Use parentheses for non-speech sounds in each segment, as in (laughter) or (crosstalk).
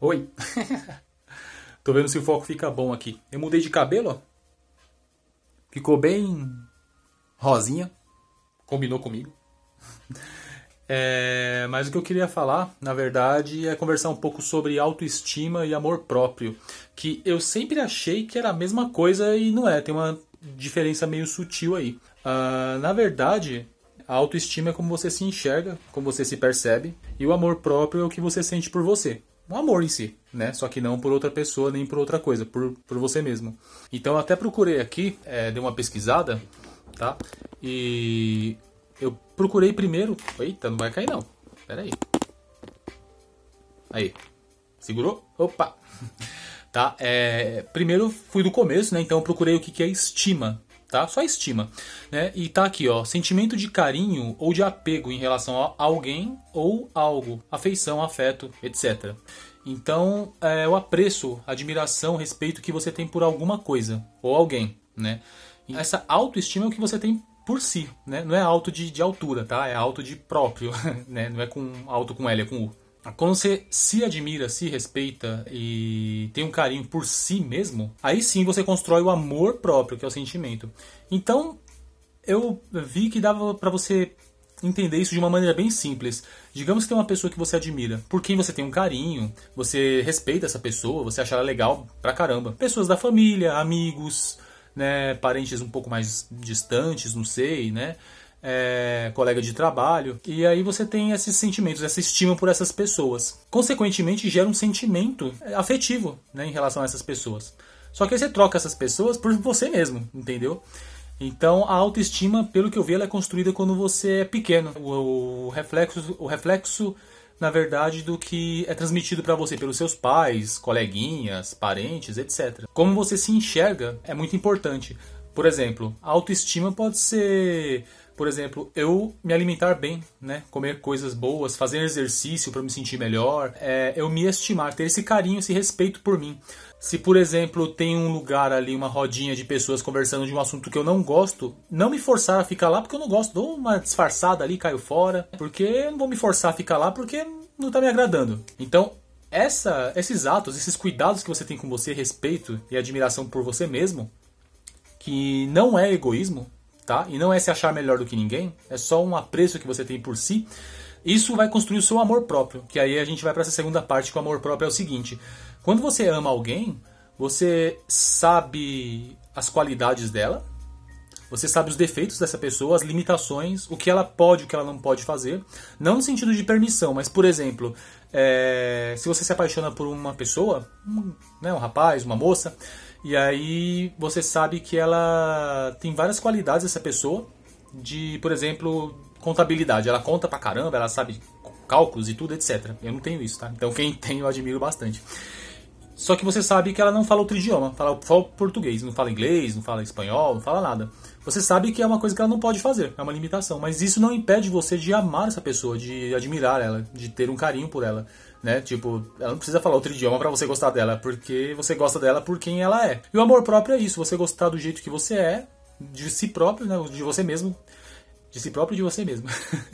Oi. (laughs) Tô vendo se o foco fica bom aqui. Eu mudei de cabelo, ó. Ficou bem rosinha. Combinou comigo. (laughs) É, mas o que eu queria falar, na verdade, é conversar um pouco sobre autoestima e amor próprio, que eu sempre achei que era a mesma coisa e não é, tem uma diferença meio sutil aí. Uh, na verdade, a autoestima é como você se enxerga, como você se percebe, e o amor próprio é o que você sente por você um amor em si, né? Só que não por outra pessoa nem por outra coisa, por, por você mesmo. Então eu até procurei aqui, é, dei uma pesquisada, tá? E eu procurei primeiro. Eita, não vai cair não. Pera aí. Aí. Segurou? Opa! (laughs) tá? É, primeiro fui do começo, né? Então procurei o que é estima tá? Só estima, né? E tá aqui, ó, sentimento de carinho ou de apego em relação a alguém ou algo, afeição, afeto, etc. Então, é o apreço, admiração, respeito que você tem por alguma coisa ou alguém, né? E essa autoestima é o que você tem por si, né? Não é alto de, de altura, tá? É alto de próprio, (laughs) né? Não é com alto com L, é com U. Quando você se admira, se respeita e tem um carinho por si mesmo, aí sim você constrói o amor próprio, que é o sentimento. Então, eu vi que dava para você entender isso de uma maneira bem simples. Digamos que tem uma pessoa que você admira, por quem você tem um carinho, você respeita essa pessoa, você acha ela legal pra caramba. Pessoas da família, amigos, né, parentes um pouco mais distantes, não sei, né? é, colega de trabalho. E aí você tem esses sentimentos, essa estima por essas pessoas. Consequentemente, gera um sentimento é, afetivo né, em relação a essas pessoas. Só que aí você troca essas pessoas por você mesmo, entendeu? Então a autoestima, pelo que eu vi, ela é construída quando você é pequeno. O, o reflexo, o reflexo, na verdade, do que é transmitido para você pelos seus pais, coleguinhas, parentes, etc. Como você se enxerga é muito importante. Por exemplo, a autoestima pode ser, por exemplo, eu me alimentar bem, né? Comer coisas boas, fazer exercício para me sentir melhor, é, eu me estimar, ter esse carinho, esse respeito por mim. Se, por exemplo, tem um lugar ali, uma rodinha de pessoas conversando de um assunto que eu não gosto, não me forçar a ficar lá porque eu não gosto. Dou uma disfarçada ali, caio fora. Porque não vou me forçar a ficar lá porque não tá me agradando. Então, essa, esses atos, esses cuidados que você tem com você, respeito e admiração por você mesmo, que não é egoísmo, tá? E não é se achar melhor do que ninguém, é só um apreço que você tem por si. Isso vai construir o seu amor próprio, que aí a gente vai para essa segunda parte que o amor próprio é o seguinte: quando você ama alguém, você sabe as qualidades dela, você sabe os defeitos dessa pessoa, as limitações, o que ela pode, o que ela não pode fazer. Não no sentido de permissão, mas, por exemplo, é, se você se apaixona por uma pessoa, um, né, um rapaz, uma moça, e aí você sabe que ela tem várias qualidades essa pessoa, de, por exemplo, contabilidade. Ela conta pra caramba, ela sabe cálculos e tudo, etc. Eu não tenho isso, tá? Então quem (laughs) tem eu admiro bastante. Só que você sabe que ela não fala outro idioma, fala, fala português, não fala inglês, não fala espanhol, não fala nada. Você sabe que é uma coisa que ela não pode fazer, é uma limitação, mas isso não impede você de amar essa pessoa, de admirar ela, de ter um carinho por ela, né? Tipo, ela não precisa falar outro idioma para você gostar dela, porque você gosta dela por quem ela é. E o amor próprio é isso, você gostar do jeito que você é, de si próprio, né? De você mesmo. De si próprio e de você mesmo.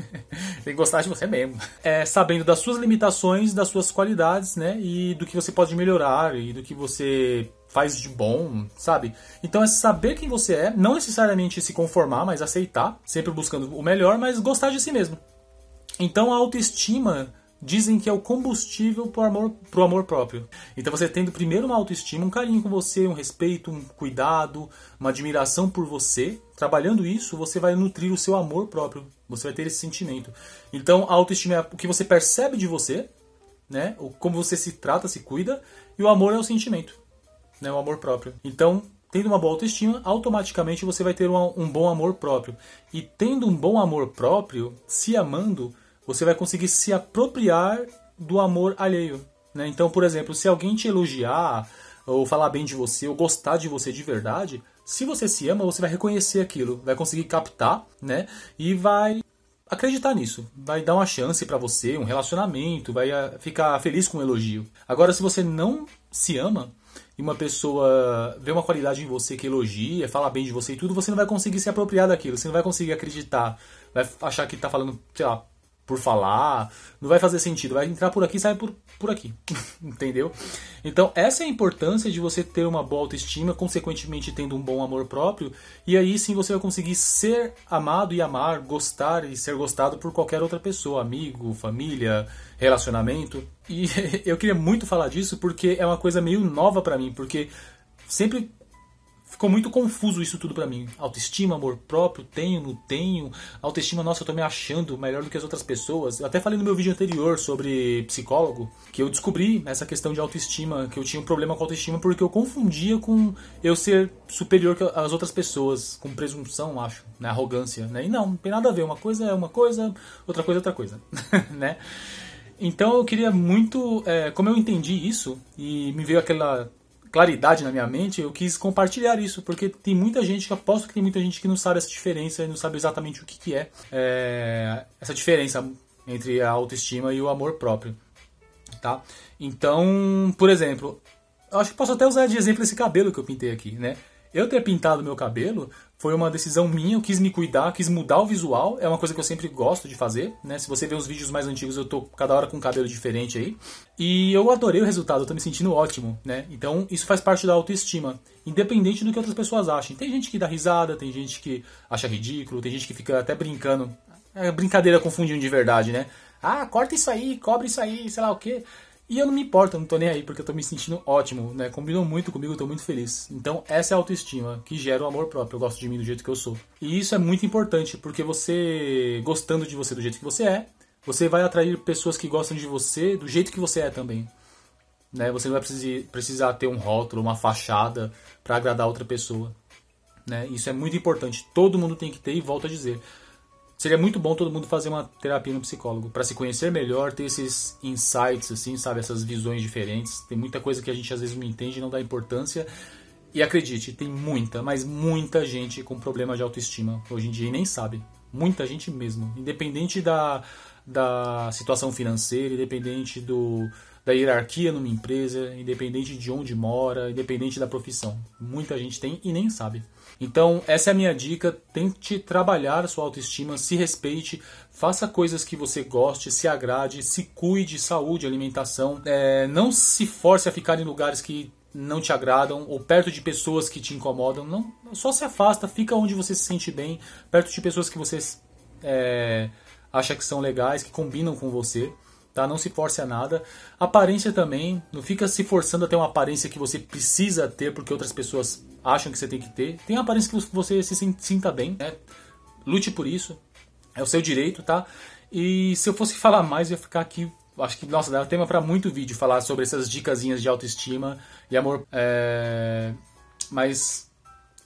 (laughs) Tem que gostar de você mesmo. É, sabendo das suas limitações, das suas qualidades, né? E do que você pode melhorar e do que você faz de bom, sabe? Então é saber quem você é, não necessariamente se conformar, mas aceitar, sempre buscando o melhor, mas gostar de si mesmo. Então a autoestima dizem que é o combustível para o amor, pro amor próprio. Então você tendo primeiro uma autoestima, um carinho com você, um respeito, um cuidado, uma admiração por você, trabalhando isso, você vai nutrir o seu amor próprio. Você vai ter esse sentimento. Então a autoestima é o que você percebe de você, né? Como você se trata, se cuida, e o amor é o sentimento, né? O amor próprio. Então Tendo uma boa autoestima, automaticamente você vai ter um, um bom amor próprio. E tendo um bom amor próprio, se amando, você vai conseguir se apropriar do amor alheio. Né? Então, por exemplo, se alguém te elogiar, ou falar bem de você, ou gostar de você de verdade, se você se ama, você vai reconhecer aquilo, vai conseguir captar, né? E vai acreditar nisso. Vai dar uma chance para você, um relacionamento, vai ah, ficar feliz com o um elogio. Agora, se você não se ama e uma pessoa vê uma qualidade em você que elogia, fala bem de você e tudo, você não vai conseguir se apropriar daquilo, você não vai conseguir acreditar, vai achar que tá falando, sei lá, por falar, não vai fazer sentido, vai entrar por aqui e sair por, por aqui, (laughs) entendeu? Então, essa é a importância de você ter uma boa autoestima, consequentemente tendo um bom amor próprio, e aí sim você vai conseguir ser amado e amar, gostar e ser gostado por qualquer outra pessoa, amigo, família, relacionamento. E (laughs) eu queria muito falar disso porque é uma coisa meio nova para mim, porque sempre ficou muito confuso isso tudo para mim. Autoestima, amor próprio, tenho, não tenho. Autoestima, nossa, eu tô me achando melhor do que as outras pessoas. Eu até falei no meu vídeo anterior sobre psicólogo que eu descobri essa questão de autoestima, que eu tinha um problema com autoestima porque eu confundia com eu ser superior que as outras pessoas, com presunção, acho, né? Arrogância, né? E não, não tem nada a ver. Uma coisa é uma coisa, outra coisa é outra coisa, (laughs) né? Então eu queria muito, é, como eu entendi isso e me veio aquela claridade na minha mente, eu quis compartilhar isso, porque tem muita gente, que aposto que tem muita gente que não sabe essa diferença e não sabe exatamente o que, que é, é, essa diferença entre a autoestima e o amor próprio. Tá? Então, por exemplo, acho que posso até usar de exemplo esse cabelo que eu pintei aqui, né? Eu ter pintado meu cabelo foi uma decisão minha, eu quis me cuidar, quis mudar o visual, é uma coisa que eu sempre gosto de fazer, né? Se você ver os vídeos mais antigos, eu tô cada hora com um cabelo diferente aí. E eu adorei o resultado, eu tô me sentindo ótimo, né? Então, isso faz parte da autoestima, independente do que outras pessoas achem. Tem gente que dá risada, tem gente que acha ridículo, tem gente que fica até brincando. É brincadeira confundindo de verdade, né? Ah, corta isso aí, cobre isso aí, sei lá o quê. E eu não me importo, eu não tô nem aí, porque eu tô me sentindo ótimo, né? Combinou muito comigo, eu tô muito feliz. Então, essa é a autoestima que gera o amor próprio. Eu gosto de mim do jeito que eu sou. E isso é muito importante, porque você, gostando de você do jeito que você é, você vai atrair pessoas que gostam de você do jeito que você é também. Né? Você não vai precisar ter um rótulo, uma fachada para agradar outra pessoa. Né? Isso é muito importante. Todo mundo tem que ter, e volto a dizer seria muito bom todo mundo fazer uma terapia no psicólogo para se conhecer melhor, ter esses insights assim, sabe, essas visões diferentes. Tem muita coisa que a gente às vezes não entende, e não dá importância. E acredite, tem muita, mas muita gente com problema de autoestima hoje em dia e nem sabe. Muita gente mesmo, independente da da situação financeira, independente do da hierarquia numa empresa, independente de onde mora, independente da profissão. Muita gente tem e nem sabe. Então, essa é a minha dica. Tente trabalhar sua autoestima, se respeite, faça coisas que você goste, se agrade, se cuide, saúde, alimentação. É, não se force a ficar em lugares que não te agradam ou perto de pessoas que te incomodam. Não, só se afasta, fica onde você se sente bem, perto de pessoas que você é, acha que são legais, que combinam com você tá? Não se force a nada. Aparência também, não fica se forçando a ter uma aparência que você precisa ter porque outras pessoas acham que você tem que ter. Tem uma aparência que você se sinta bem, né? Lute por isso, é o seu direito, tá? E se eu fosse falar mais, eu ia ficar aqui. Acho que, nossa, dá tema para muito vídeo falar sobre essas dicasinhas de autoestima e amor. É... Mas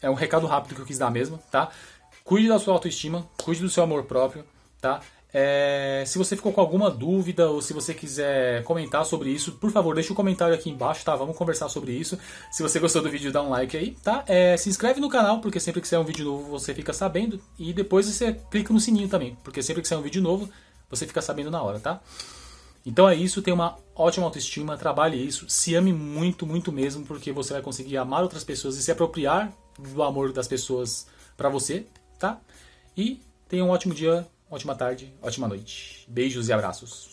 é um recado rápido que eu quis dar mesmo, tá? Cuide da sua autoestima, cuide do seu amor próprio, tá? É, se você ficou com alguma dúvida ou se você quiser comentar sobre isso, por favor, deixa o um comentário aqui embaixo, tá? Vamos conversar sobre isso. Se você gostou do vídeo, dá um like aí, tá? É, se inscreve no canal, porque sempre que sair um vídeo novo você fica sabendo. E depois você clica no sininho também, porque sempre que sair um vídeo novo você fica sabendo na hora, tá? Então é isso, tenha uma ótima autoestima, trabalhe isso, se ame muito, muito mesmo, porque você vai conseguir amar outras pessoas e se apropriar do amor das pessoas para você, tá? E tenha um ótimo dia ótima tarde, ótima noite. Beijos e abraços.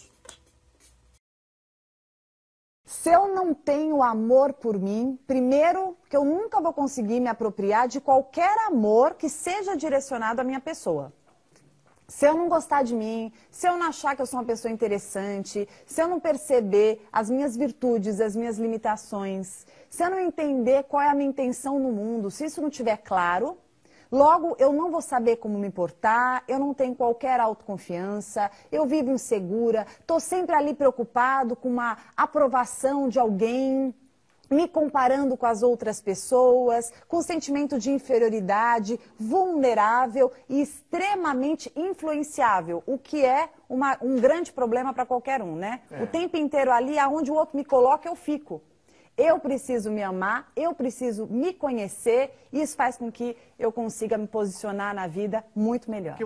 Se eu não tenho amor por mim, primeiro que eu nunca vou conseguir me apropriar de qualquer amor que seja direcionado à minha pessoa. Se eu não gostar de mim, se eu não achar que eu sou uma pessoa interessante, se eu não perceber as minhas virtudes, as minhas limitações, se eu não entender qual é a minha intenção no mundo, se isso não estiver claro, Logo, eu não vou saber como me portar, eu não tenho qualquer autoconfiança, eu vivo insegura, estou sempre ali preocupado com uma aprovação de alguém, me comparando com as outras pessoas, com sentimento de inferioridade, vulnerável e extremamente influenciável, o que é uma, um grande problema para qualquer um, né? É. O tempo inteiro ali, aonde o outro me coloca, eu fico. Eu preciso me amar, eu preciso me conhecer, e isso faz com que eu consiga me posicionar na vida muito melhor.